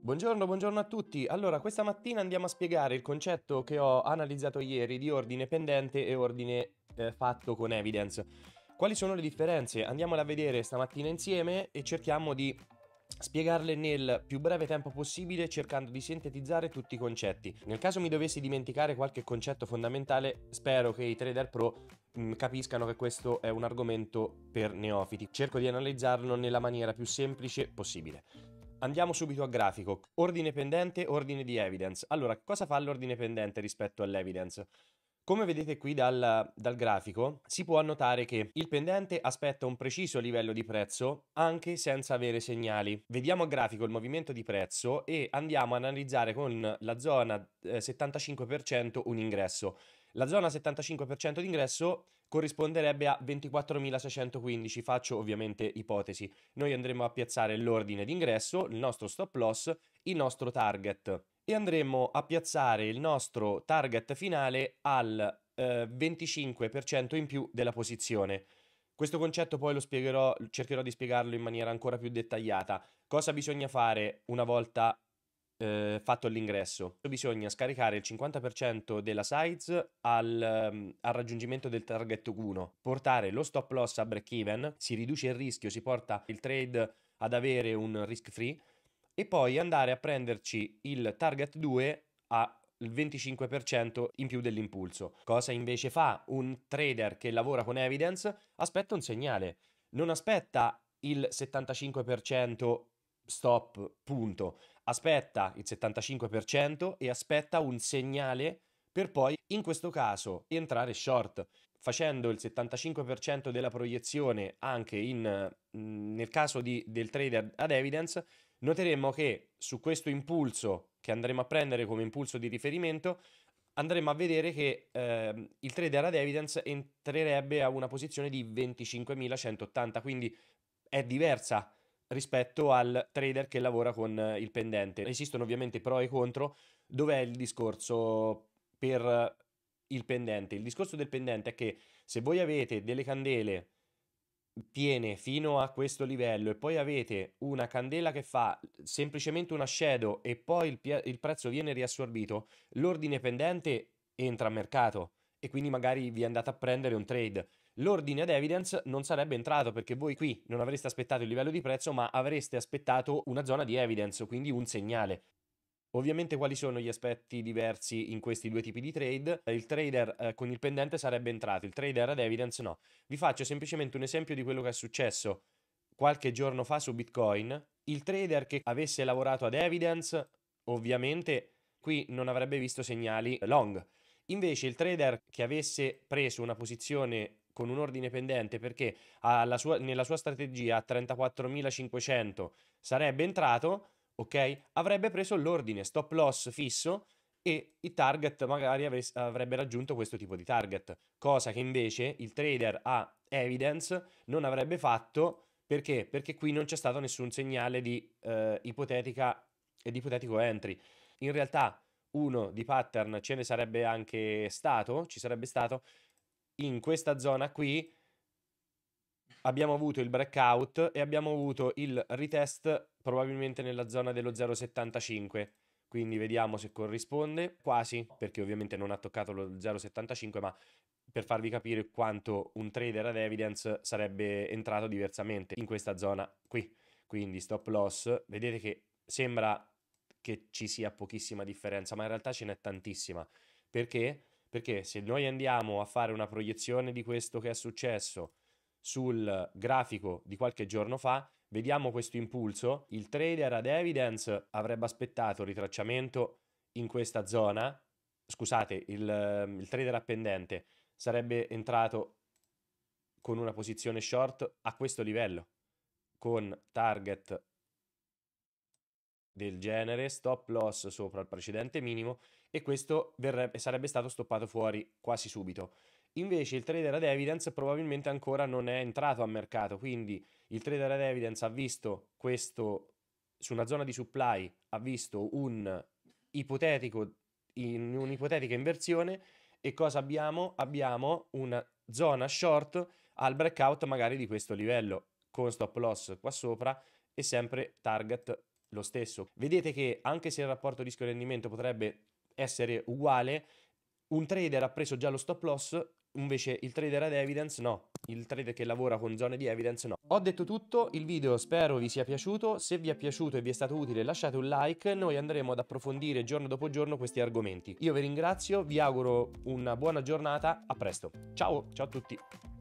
Buongiorno, buongiorno a tutti. Allora, questa mattina andiamo a spiegare il concetto che ho analizzato ieri di ordine pendente e ordine eh, fatto con evidence. Quali sono le differenze? Andiamola a vedere stamattina insieme e cerchiamo di spiegarle nel più breve tempo possibile cercando di sintetizzare tutti i concetti. Nel caso mi dovessi dimenticare qualche concetto fondamentale, spero che i trader pro mm, capiscano che questo è un argomento per neofiti. Cerco di analizzarlo nella maniera più semplice possibile. Andiamo subito a grafico. Ordine pendente, ordine di evidence. Allora, cosa fa l'ordine pendente rispetto all'evidence? Come vedete qui dal, dal, grafico, si può notare che il pendente aspetta un preciso livello di prezzo anche senza avere segnali. Vediamo a grafico il movimento di prezzo e andiamo a analizzare con la zona eh, 75% un ingresso. La zona 75% d'ingresso corrisponderebbe a 24.615, faccio ovviamente ipotesi. Noi andremo a piazzare l'ordine d'ingresso, il nostro stop loss, il nostro target e andremo a piazzare il nostro target finale al eh, 25% in più della posizione. Questo concetto poi lo spiegherò, cercherò di spiegarlo in maniera ancora più dettagliata. Cosa bisogna fare una volta eh, fatto all'ingresso. Bisogna scaricare il 50% della size al, ehm, al, raggiungimento del target 1, portare lo stop loss a break even, si riduce il rischio, si porta il trade ad avere un risk free e poi andare a prenderci il target 2 a 25% in più dell'impulso. Cosa invece fa un trader che lavora con evidence? Aspetta un segnale, non aspetta il 75% stop, punto. Aspetta il 75% e aspetta un segnale per poi, in questo caso, entrare short. Facendo il 75% della proiezione anche in, nel caso di, del trader ad evidence, noteremo che su questo impulso che andremo a prendere come impulso di riferimento, andremo a vedere che eh, il trader ad evidence entrerebbe a una posizione di 25.180, quindi è diversa rispetto al trader che lavora con eh, il pendente. Esistono ovviamente pro e contro. Dov'è il discorso per il pendente? Il discorso del pendente è che se voi avete delle candele piene fino a questo livello e poi avete una candela che fa semplicemente una shadow e poi il, pie- il prezzo viene riassorbito, l'ordine pendente entra a mercato e quindi magari vi andate a prendere un trade l'ordine ad evidence non sarebbe entrato perché voi qui non avreste aspettato il livello di prezzo ma avreste aspettato una zona di evidence, quindi un segnale. Ovviamente quali sono gli aspetti diversi in questi due tipi di trade? Il trader eh, con il pendente sarebbe entrato, il trader ad evidence no. Vi faccio semplicemente un esempio di quello che è successo qualche giorno fa su Bitcoin. Il trader che avesse lavorato ad evidence ovviamente qui non avrebbe visto segnali long. Invece il trader che avesse preso una posizione con un ordine pendente perché sua, nella sua strategia a 34.500 sarebbe entrato, ok? Avrebbe preso l'ordine stop loss fisso e i target magari avre- avrebbe raggiunto questo tipo di target, cosa che invece il trader a evidence non avrebbe fatto perché? Perché qui non c'è stato nessun segnale di, eh, ipotetica, di ipotetico entry. In realtà uno di pattern ce ne sarebbe anche stato, ci sarebbe stato, in questa zona qui abbiamo avuto il breakout e abbiamo avuto il retest probabilmente nella zona dello 0,75 quindi vediamo se corrisponde quasi perché ovviamente non ha toccato lo 0,75 ma per farvi capire quanto un trader ad evidence sarebbe entrato diversamente in questa zona qui quindi stop loss vedete che sembra che ci sia pochissima differenza ma in realtà ce n'è tantissima perché perché se noi andiamo a fare una proiezione di questo che è successo sul grafico di qualche giorno fa, vediamo questo impulso, il trader ad evidence avrebbe aspettato ritracciamento in questa zona, scusate, il, il trader appendente sarebbe entrato con una posizione short a questo livello, con target del genere, stop loss sopra il precedente minimo e questo verrebbe, sarebbe stato stoppato fuori quasi subito. Invece il trader ad evidence probabilmente ancora non è entrato a mercato, quindi il trader ad evidence ha visto questo su una zona di supply, ha visto un ipotetico, in un'ipotetica inversione e cosa abbiamo? Abbiamo una zona short al breakout magari di questo livello con stop loss qua sopra e sempre target lo stesso. Vedete che anche se il rapporto rischio-rendimento potrebbe essere uguale, un trader ha preso già lo stop loss, invece il trader ad evidence no, il trader che lavora con zone di evidence no. Ho detto tutto, il video spero vi sia piaciuto, se vi è piaciuto e vi è stato utile lasciate un like, noi andremo ad approfondire giorno dopo giorno questi argomenti. Io vi ringrazio, vi auguro una buona giornata, a presto. Ciao, ciao a tutti.